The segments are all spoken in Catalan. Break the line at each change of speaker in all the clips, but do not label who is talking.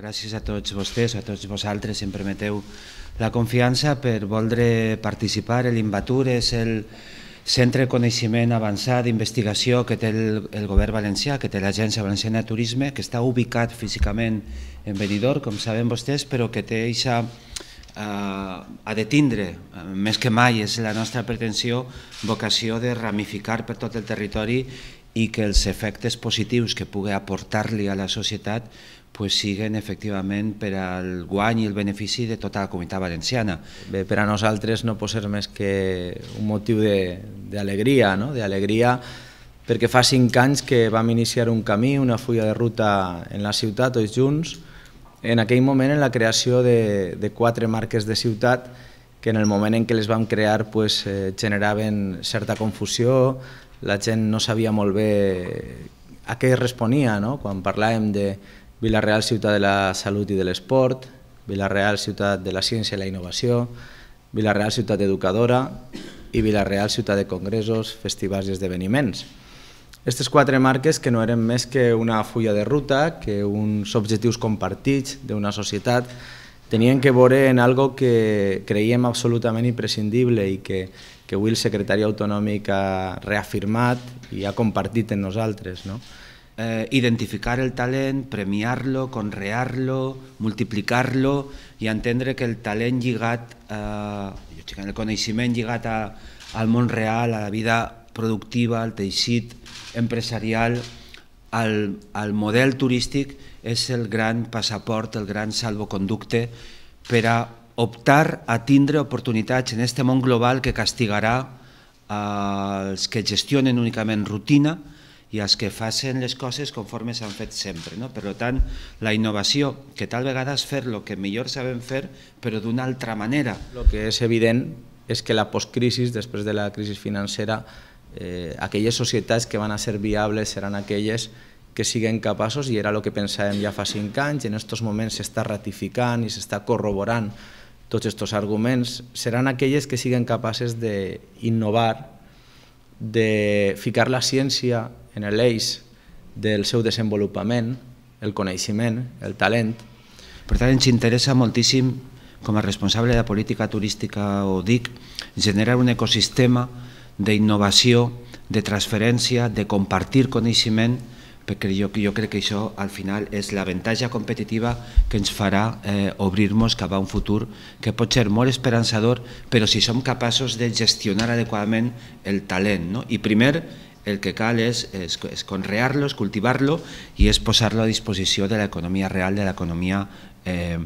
Gràcies a tots vostès, a tots vosaltres, si em permeteu la confiança per voldre participar. L'Imbatur és el centre de coneixement avançat d'investigació que té el, govern valencià, que té l'Agència Valenciana de Turisme, que està ubicat físicament en Benidorm, com saben vostès, però que té això a detindre, eh, de tindre, eh, més que mai, és la nostra pretensió, vocació de ramificar per tot el territori i que els efectes positius que pugui aportar-li a la societat pues, siguen efectivament per al guany
i el benefici de tota la comunitat valenciana. Bé, per a nosaltres no pot ser més que un motiu d'alegria, no? d'alegria perquè fa cinc anys que vam iniciar un camí, una fulla de ruta en la ciutat, tots junts, en aquell moment en la creació de, de quatre marques de ciutat que en el moment en què les vam crear pues, eh, generaven certa confusió, la gent no sabia molt bé a què responia no? quan parlàvem de Vilareal, ciutat de la salut i de l'esport, Vilareal, ciutat de la ciència i la innovació, Vilareal, ciutat educadora i Vilareal, ciutat de congressos, festivals i esdeveniments. Aquestes quatre marques que no eren més que una fulla de ruta, que uns objectius compartits d'una societat, tenien que veure en algo que creiem absolutament imprescindible i que que avui el secretari autonòmic ha reafirmat i ha compartit en nosaltres. No? Eh, identificar el talent, premiar-lo, conrear-lo, multiplicar-lo
i entendre que el talent lligat, eh, el coneixement lligat a, al món real, a la vida productiva, al teixit empresarial, al, al model turístic, és el gran passaport, el gran salvoconducte per a optar a tindre oportunitats en aquest món global que castigarà als que gestionen únicament rutina i als que facin les coses conforme s'han fet sempre. No? Per tant, la innovació, que tal vegada és fer el que millor
sabem fer, però d'una altra manera. El que és evident és que la postcrisi, després de la crisi financera, eh, aquelles societats que van a ser viables seran aquelles que siguen capaços, i era el que pensàvem ja fa cinc anys, i en aquests moments s'està ratificant i s'està corroborant tots aquests arguments seran aquelles que siguen capaces d'innovar, de ficar la ciència en l'eix del seu desenvolupament, el coneixement, el talent. Per tant, ens interessa
moltíssim, com a responsable de la política turística o DIC, generar un ecosistema d'innovació, de transferència, de compartir coneixement perquè jo, jo crec que això al final és l'avantatge competitiva que ens farà eh, obrir-nos cap a un futur que pot ser molt esperançador, però si som capaços de gestionar adequadament el talent. No? I primer, el que cal és, és, és conrear-lo, és cultivar-lo i és posar-lo a disposició de l'economia real, de l'economia eh,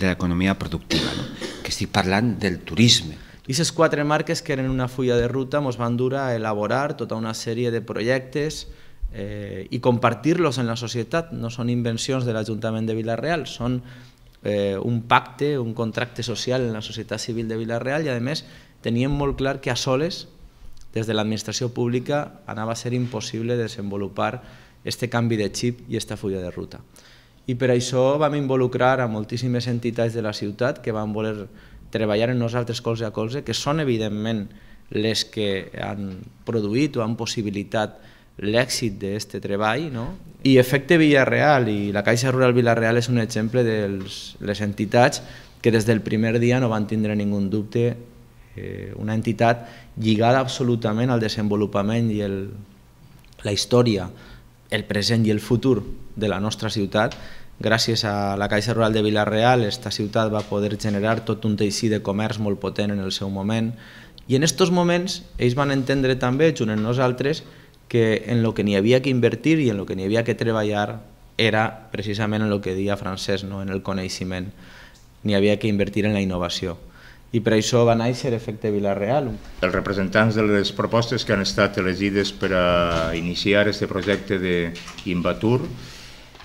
de l'economia productiva, no? que estic parlant del turisme.
Aquestes quatre marques que eren una fulla de ruta ens van dur a elaborar tota una sèrie de projectes eh, i compartir-los en la societat. No són invencions de l'Ajuntament de Vilareal, són eh, un pacte, un contracte social en la societat civil de Vilareal i, a més, teníem molt clar que a soles, des de l'administració pública, anava a ser impossible desenvolupar aquest canvi de xip i aquesta fulla de ruta. I per això vam involucrar a moltíssimes entitats de la ciutat que van voler treballar en nosaltres colze a colze, que són evidentment les que han produït o han possibilitat l'èxit d'aquest treball, no? I Efecte Villarreal i la Caixa Rural Villarreal és un exemple de les entitats que des del primer dia no van tindre ningú dubte eh, una entitat lligada absolutament al desenvolupament i el, la història, el present i el futur de la nostra ciutat. Gràcies a la Caixa Rural de Villarreal, esta ciutat va poder generar tot un teixit de comerç molt potent en el seu moment. I en aquests moments ells van entendre també, junt amb nosaltres, que en lo que n'hi havia que invertir i en lo que n'hi havia que treballar era precisament en el que deia Francesc, no? en el coneixement.
N'hi havia que invertir en la innovació. I per això va néixer Efecte Vilareal. Els representants de les propostes que han estat elegides per a iniciar aquest projecte d'Invatur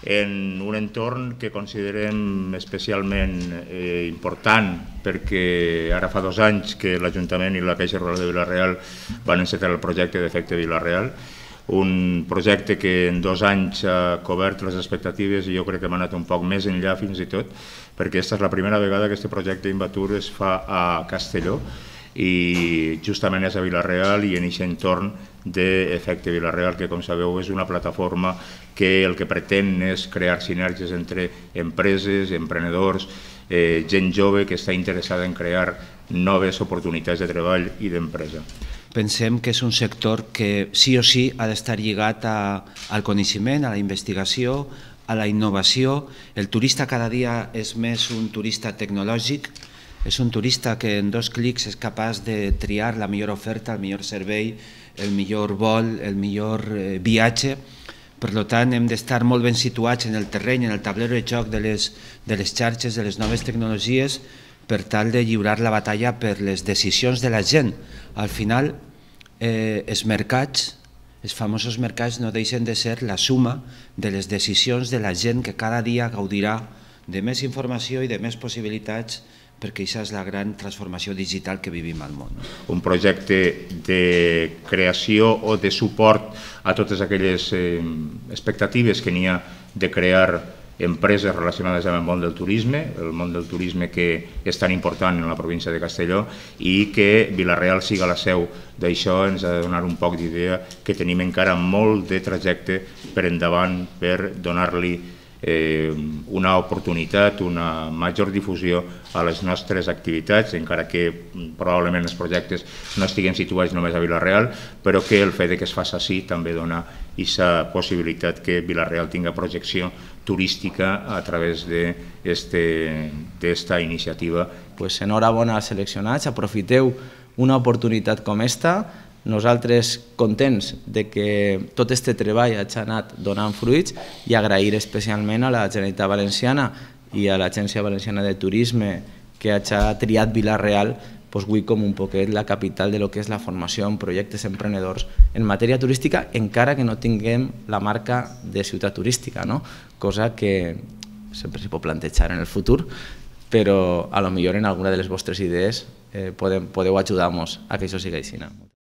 en un entorn que considerem especialment eh, important perquè ara fa dos anys que l'Ajuntament i la Caixa Rural de Vilareal van encetar el projecte d'Efecte Vilareal un projecte que en dos anys ha cobert les expectatives i jo crec que hem anat un poc més enllà fins i tot, perquè aquesta és la primera vegada que aquest projecte d'Invatur es fa a Castelló i justament és a Vilareal i en aquest entorn d'Efecte Vilareal, que com sabeu és una plataforma que el que pretén és crear sinergies entre empreses, emprenedors, eh, gent jove que està interessada en crear noves oportunitats de treball i d'empresa
pensem que és un sector que sí o sí ha d'estar lligat a, al coneixement, a la investigació, a la innovació. El turista cada dia és més un turista tecnològic, és un turista que en dos clics és capaç de triar la millor oferta, el millor servei, el millor vol, el millor eh, viatge. Per tant, hem d'estar molt ben situats en el terreny, en el tablero de joc de les, de les xarxes, de les noves tecnologies, per tal de lliurar la batalla per les decisions de la gent. Al final, eh, els mercats, els famosos mercats no deixen de ser la suma de les decisions de la gent que cada dia gaudirà de més informació i de més possibilitats perquè això és la gran transformació digital que vivim al món.
Un projecte de creació o de suport a totes aquelles eh, expectatives que n'hi ha de crear empreses relacionades amb el món del turisme, el món del turisme que és tan important en la província de Castelló i que Vilareal siga la seu d'això ens ha de donar un poc d'idea que tenim encara molt de trajecte per endavant per donar-li eh, una oportunitat, una major difusió a les nostres activitats, encara que mm, probablement els projectes no estiguin situats només a Vilareal, però que el fet que es faci així també dona aquesta possibilitat que Vilareal tinga projecció turística a través este, iniciativa. Pues enhorabona seleccionats, aprofiteu una oportunitat com esta,
nosaltres contents de que tot aquest treball hagi anat donant fruits i agrair especialment a la Generalitat Valenciana i a l'Agència Valenciana de Turisme que ha triat Vilareal doncs avui com un poquet la capital de lo que és la formació en projectes emprenedors en matèria turística, encara que no tinguem la marca de ciutat turística, no? cosa que sempre s'hi pot plantejar en el futur, però a lo millor en alguna de les vostres idees eh, podeu ajudar-nos a que això sigui així. No?